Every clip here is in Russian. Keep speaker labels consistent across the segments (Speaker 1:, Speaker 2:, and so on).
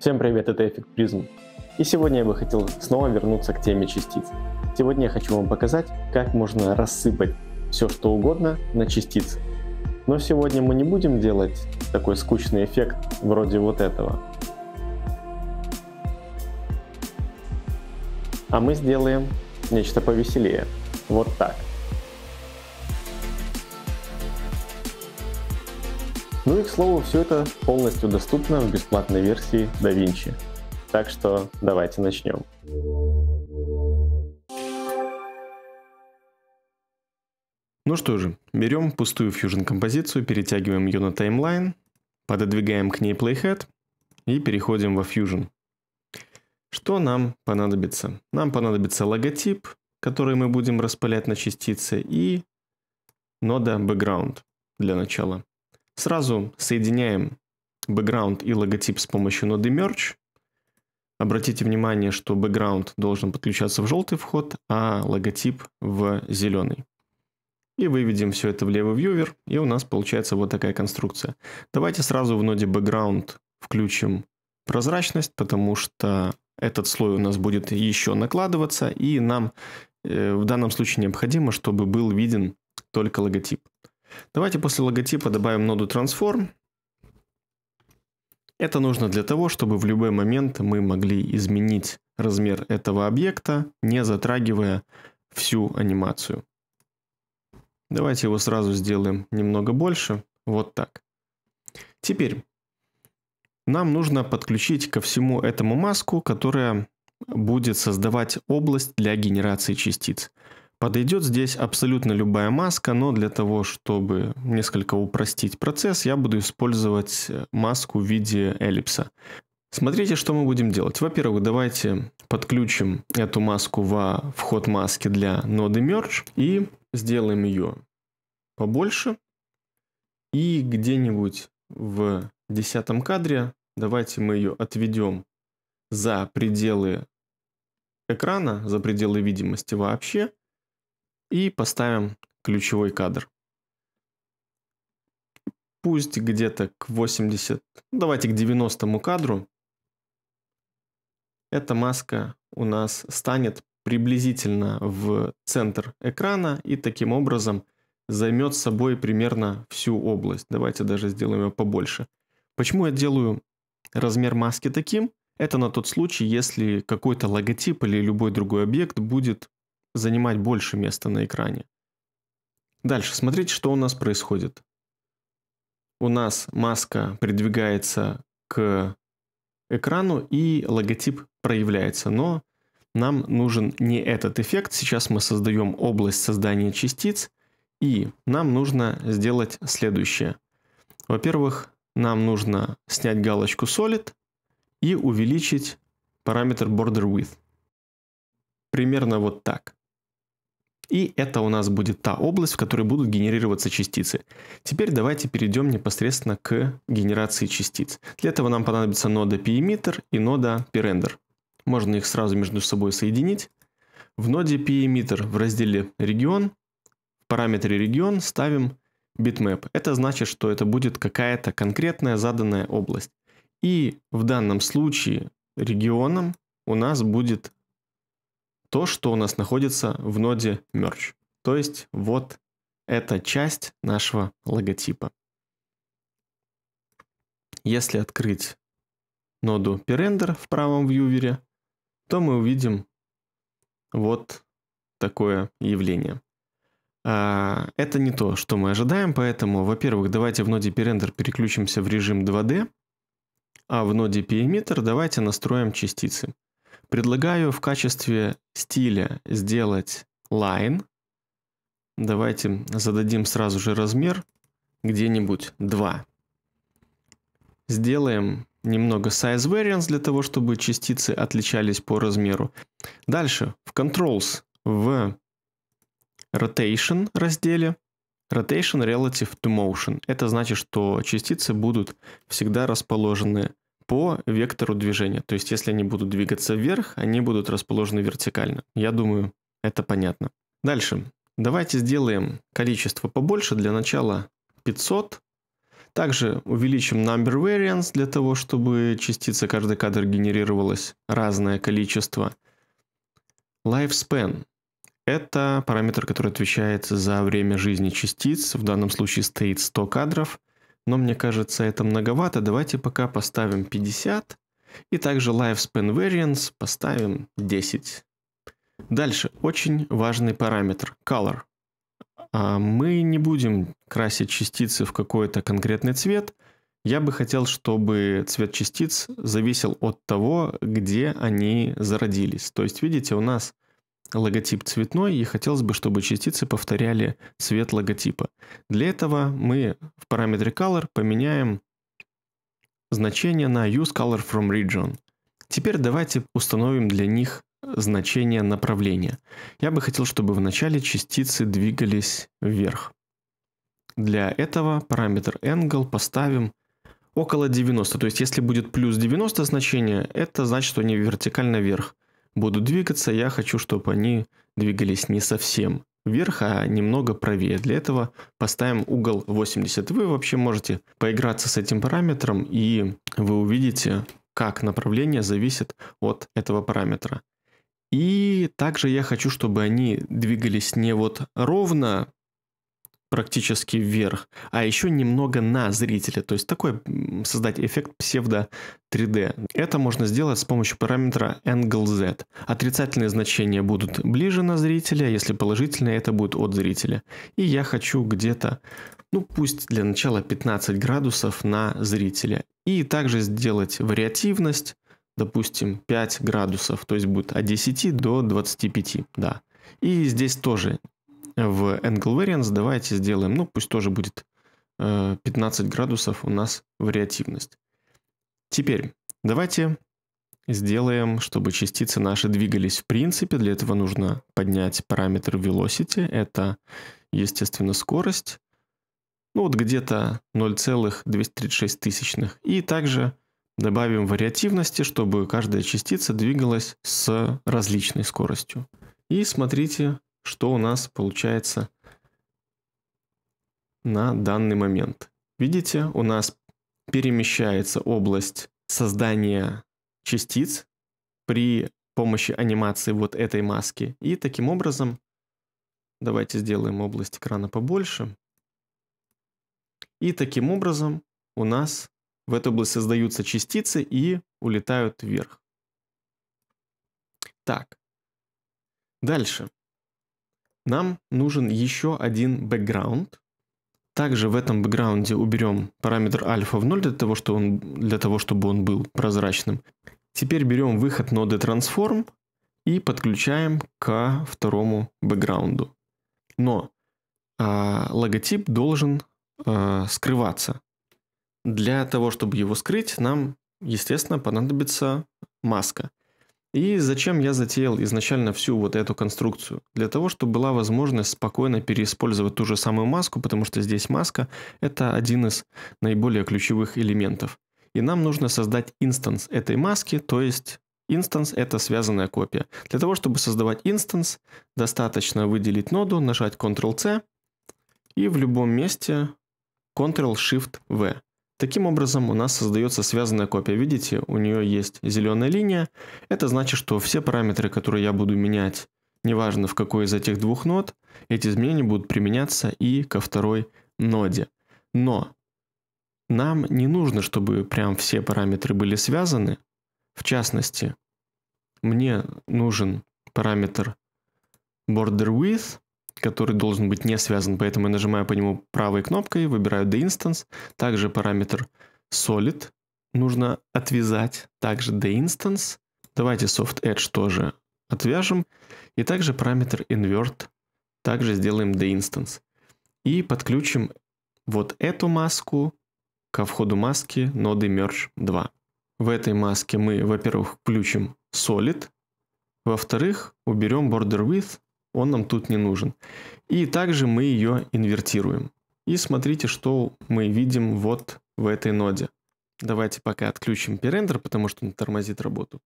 Speaker 1: Всем привет, это Эффект Призм. И сегодня я бы хотел снова вернуться к теме частиц. Сегодня я хочу вам показать, как можно рассыпать все что угодно на частицы. Но сегодня мы не будем делать такой скучный эффект вроде вот этого. А мы сделаем нечто повеселее. Вот так. Ну и, к слову, все это полностью доступно в бесплатной версии DaVinci. Так что давайте начнем. Ну что же, берем пустую Fusion композицию, перетягиваем ее на таймлайн, пододвигаем к ней playhead и переходим во Fusion. Что нам понадобится? Нам понадобится логотип, который мы будем распылять на частицы, и нода background для начала. Сразу соединяем бэкграунд и логотип с помощью ноды Merge. Обратите внимание, что бэкграунд должен подключаться в желтый вход, а логотип в зеленый. И выведем все это в левый вьювер, и у нас получается вот такая конструкция. Давайте сразу в ноде background включим прозрачность, потому что этот слой у нас будет еще накладываться, и нам э, в данном случае необходимо, чтобы был виден только логотип. Давайте после логотипа добавим ноду Transform. Это нужно для того, чтобы в любой момент мы могли изменить размер этого объекта, не затрагивая всю анимацию. Давайте его сразу сделаем немного больше, вот так. Теперь нам нужно подключить ко всему этому маску, которая будет создавать область для генерации частиц. Подойдет здесь абсолютно любая маска, но для того, чтобы несколько упростить процесс, я буду использовать маску в виде эллипса. Смотрите, что мы будем делать. Во-первых, давайте подключим эту маску во вход маски для ноды Merge и сделаем ее побольше. И где-нибудь в десятом кадре давайте мы ее отведем за пределы экрана, за пределы видимости вообще – и поставим ключевой кадр. Пусть где-то к 80, ну, давайте к 90 кадру эта маска у нас станет приблизительно в центр экрана и таким образом займет собой примерно всю область. Давайте даже сделаем ее побольше. Почему я делаю размер маски таким? Это на тот случай, если какой-то логотип или любой другой объект будет занимать больше места на экране. Дальше смотрите, что у нас происходит. У нас маска придвигается к экрану и логотип проявляется, но нам нужен не этот эффект. Сейчас мы создаем область создания частиц, и нам нужно сделать следующее. Во-первых, нам нужно снять галочку Solid и увеличить параметр Border Width. Примерно вот так. И это у нас будет та область, в которой будут генерироваться частицы. Теперь давайте перейдем непосредственно к генерации частиц. Для этого нам понадобится нода p и нода p Можно их сразу между собой соединить. В ноде p в разделе «Регион» в параметре «Регион» ставим bitmap. Это значит, что это будет какая-то конкретная заданная область. И в данном случае регионом у нас будет то, что у нас находится в ноде merge. То есть вот эта часть нашего логотипа. Если открыть ноду perrender в правом вьювере, то мы увидим вот такое явление. А, это не то, что мы ожидаем, поэтому, во-первых, давайте в ноде perrender переключимся в режим 2D, а в ноде perimeter давайте настроим частицы. Предлагаю в качестве стиля сделать line. Давайте зададим сразу же размер где-нибудь 2. Сделаем немного size variance для того, чтобы частицы отличались по размеру. Дальше в controls в rotation разделе rotation relative to motion. Это значит, что частицы будут всегда расположены по вектору движения. То есть если они будут двигаться вверх, они будут расположены вертикально. Я думаю, это понятно. Дальше. Давайте сделаем количество побольше. Для начала 500. Также увеличим number variance для того, чтобы частица каждый кадр генерировалась разное количество. Lifespan. Это параметр, который отвечает за время жизни частиц. В данном случае стоит 100 кадров но мне кажется это многовато, давайте пока поставим 50. И также lifespan variance поставим 10. Дальше очень важный параметр color. А мы не будем красить частицы в какой-то конкретный цвет. Я бы хотел, чтобы цвет частиц зависел от того, где они зародились. То есть, видите, у нас логотип цветной, и хотелось бы, чтобы частицы повторяли цвет логотипа. Для этого мы в параметре color поменяем значение на use color from region. Теперь давайте установим для них значение направления. Я бы хотел, чтобы в начале частицы двигались вверх. Для этого параметр angle поставим около 90. То есть если будет плюс 90 значение, это значит, что они вертикально вверх будут двигаться, я хочу, чтобы они двигались не совсем вверх, а немного правее. Для этого поставим угол 80. Вы вообще можете поиграться с этим параметром, и вы увидите, как направление зависит от этого параметра. И также я хочу, чтобы они двигались не вот ровно практически вверх, а еще немного на зрителя, то есть такой создать эффект псевдо 3D. Это можно сделать с помощью параметра angle z. Отрицательные значения будут ближе на зрителя, если положительные, это будет от зрителя. И я хочу где-то, ну пусть для начала 15 градусов на зрителя. И также сделать вариативность, допустим, 5 градусов, то есть будет от 10 до 25, да. И здесь тоже в angle variance давайте сделаем, ну пусть тоже будет 15 э, градусов у нас вариативность. Теперь давайте сделаем, чтобы частицы наши двигались в принципе. Для этого нужно поднять параметр velocity. Это, естественно, скорость. Ну вот где-то 0,236 тысячных. И также добавим вариативности, чтобы каждая частица двигалась с различной скоростью. И смотрите, что у нас получается на данный момент. Видите, у нас перемещается область создания частиц при помощи анимации вот этой маски. И таким образом, давайте сделаем область экрана побольше. И таким образом у нас в этой области создаются частицы и улетают вверх. Так, дальше. Нам нужен еще один бэкграунд. Также в этом бэкграунде уберем параметр альфа в 0 для того, что он, для того, чтобы он был прозрачным. Теперь берем выход ноды transform и подключаем к второму бэкграунду. Но э, логотип должен э, скрываться. Для того, чтобы его скрыть, нам, естественно, понадобится маска. И зачем я затеял изначально всю вот эту конструкцию? Для того, чтобы была возможность спокойно переиспользовать ту же самую маску, потому что здесь маска – это один из наиболее ключевых элементов. И нам нужно создать инстанс этой маски, то есть Инстанс – это связанная копия. Для того, чтобы создавать инстанс, достаточно выделить ноду, нажать Ctrl-C и в любом месте Ctrl-Shift-V. Таким образом, у нас создается связанная копия. Видите, у нее есть зеленая линия. Это значит, что все параметры, которые я буду менять, неважно в какой из этих двух нод, эти изменения будут применяться и ко второй ноде. Но нам не нужно, чтобы прям все параметры были связаны. В частности, мне нужен параметр border width, который должен быть не связан, поэтому я нажимаю по нему правой кнопкой, выбираю the instance, также параметр solid нужно отвязать, также the instance, давайте soft edge тоже отвяжем, и также параметр invert, также сделаем the instance. И подключим вот эту маску ко входу маски ноды merge 2. В этой маске мы, во-первых, включим solid, во-вторых, уберем border width он нам тут не нужен. И также мы ее инвертируем. И смотрите, что мы видим вот в этой ноде. Давайте пока отключим перендер, потому что он тормозит работу.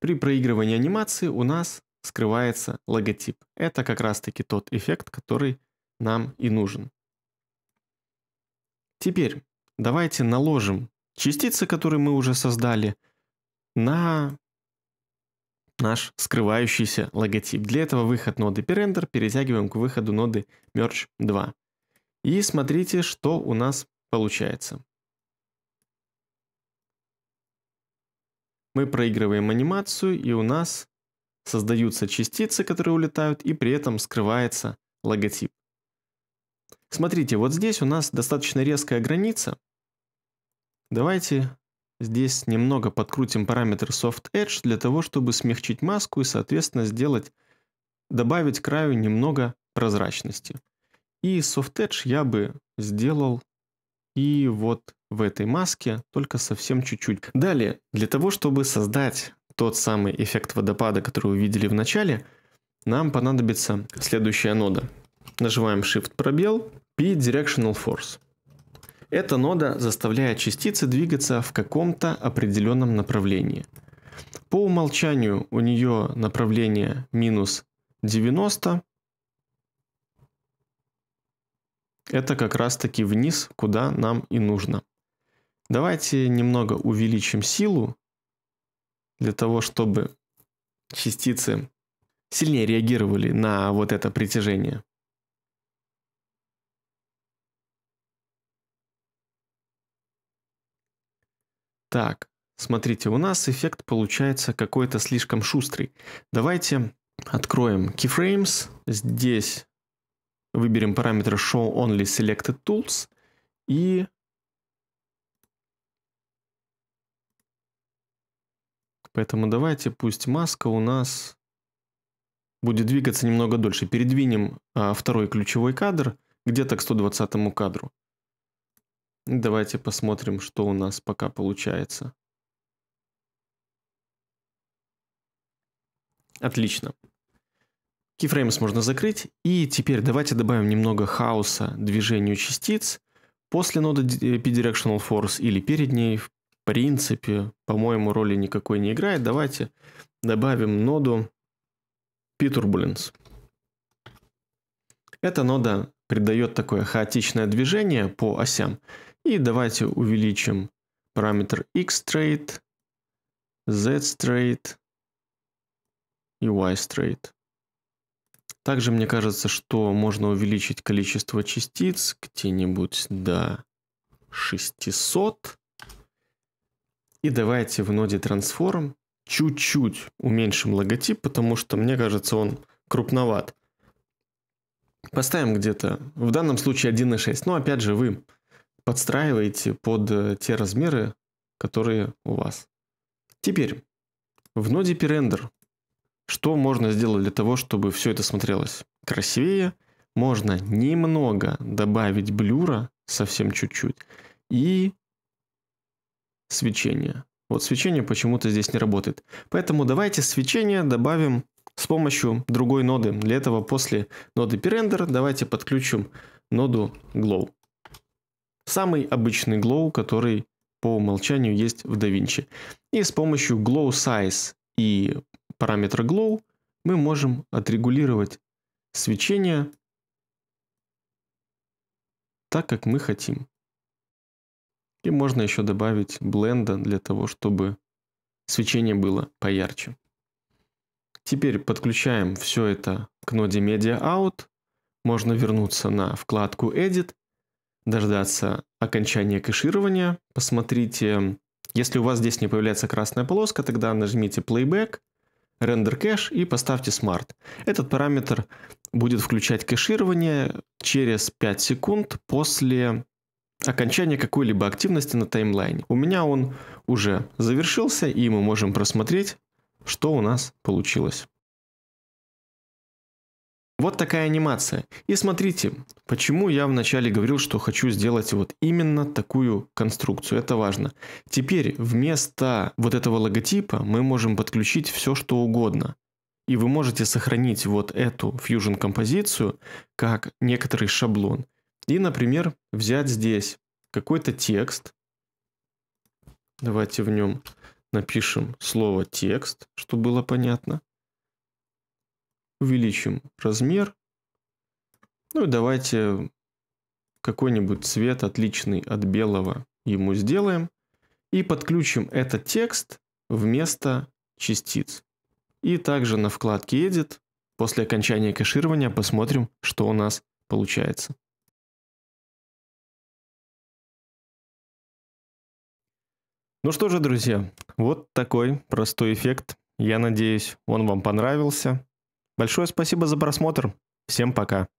Speaker 1: При проигрывании анимации у нас скрывается логотип. Это как раз таки тот эффект, который нам и нужен. Теперь давайте наложим частицы, которые мы уже создали, на наш скрывающийся логотип. Для этого выход ноды perrender перетягиваем к выходу ноды merge2. И смотрите, что у нас получается. Мы проигрываем анимацию, и у нас создаются частицы, которые улетают, и при этом скрывается логотип. Смотрите, вот здесь у нас достаточно резкая граница. Давайте Здесь немного подкрутим параметр Soft Edge для того, чтобы смягчить маску и, соответственно, сделать, добавить краю немного прозрачности. И Soft Edge я бы сделал и вот в этой маске, только совсем чуть-чуть. Далее, для того, чтобы создать тот самый эффект водопада, который вы видели в начале, нам понадобится следующая нода. Нажимаем Shift пробел, P Directional Force. Эта нода заставляет частицы двигаться в каком-то определенном направлении. По умолчанию у нее направление минус 90. Это как раз таки вниз, куда нам и нужно. Давайте немного увеличим силу для того, чтобы частицы сильнее реагировали на вот это притяжение. Так, смотрите, у нас эффект получается какой-то слишком шустрый. Давайте откроем keyframes. Здесь выберем параметр show only selected tools и Поэтому давайте пусть маска у нас будет двигаться немного дольше. Передвинем а, второй ключевой кадр где-то к 120 кадру. Давайте посмотрим, что у нас пока получается. Отлично. Keyframes можно закрыть. И теперь давайте добавим немного хаоса движению частиц после ноды p-directional force э, или перед ней. В принципе, по-моему, роли никакой не играет. Давайте добавим ноду p-turbulence. Эта нода придает такое хаотичное движение по осям – и давайте увеличим параметр x straight, z straight и y straight. Также мне кажется, что можно увеличить количество частиц где-нибудь до 600. И давайте в ноде Transform чуть-чуть уменьшим логотип, потому что мне кажется он крупноват. Поставим где-то, в данном случае 1.6. Но опять же вы подстраиваете под э, те размеры, которые у вас. Теперь, в ноде Perender что можно сделать для того, чтобы все это смотрелось красивее? Можно немного добавить блюра, совсем чуть-чуть, и свечение. Вот свечение почему-то здесь не работает. Поэтому давайте свечение добавим с помощью другой ноды. Для этого после ноды Perender давайте подключим ноду Glow. Самый обычный glow, который по умолчанию есть в DaVinci. И с помощью glow size и параметра glow мы можем отрегулировать свечение так, как мы хотим. И можно еще добавить бленда для того, чтобы свечение было поярче. Теперь подключаем все это к ноде Media Out. Можно вернуться на вкладку Edit дождаться окончания кэширования. Посмотрите, если у вас здесь не появляется красная полоска, тогда нажмите Playback, Render Cache и поставьте Smart. Этот параметр будет включать кэширование через 5 секунд после окончания какой-либо активности на таймлайне. У меня он уже завершился, и мы можем просмотреть, что у нас получилось. Вот такая анимация. И смотрите, почему я вначале говорил, что хочу сделать вот именно такую конструкцию. Это важно. Теперь вместо вот этого логотипа мы можем подключить все, что угодно. И вы можете сохранить вот эту Fusion композицию как некоторый шаблон. И, например, взять здесь какой-то текст. Давайте в нем напишем слово текст, чтобы было понятно увеличим размер. Ну и давайте какой-нибудь цвет, отличный от белого, ему сделаем. И подключим этот текст вместо частиц. И также на вкладке Edit после окончания кэширования посмотрим, что у нас получается. Ну что же, друзья, вот такой простой эффект. Я надеюсь, он вам понравился. Большое спасибо за просмотр. Всем пока.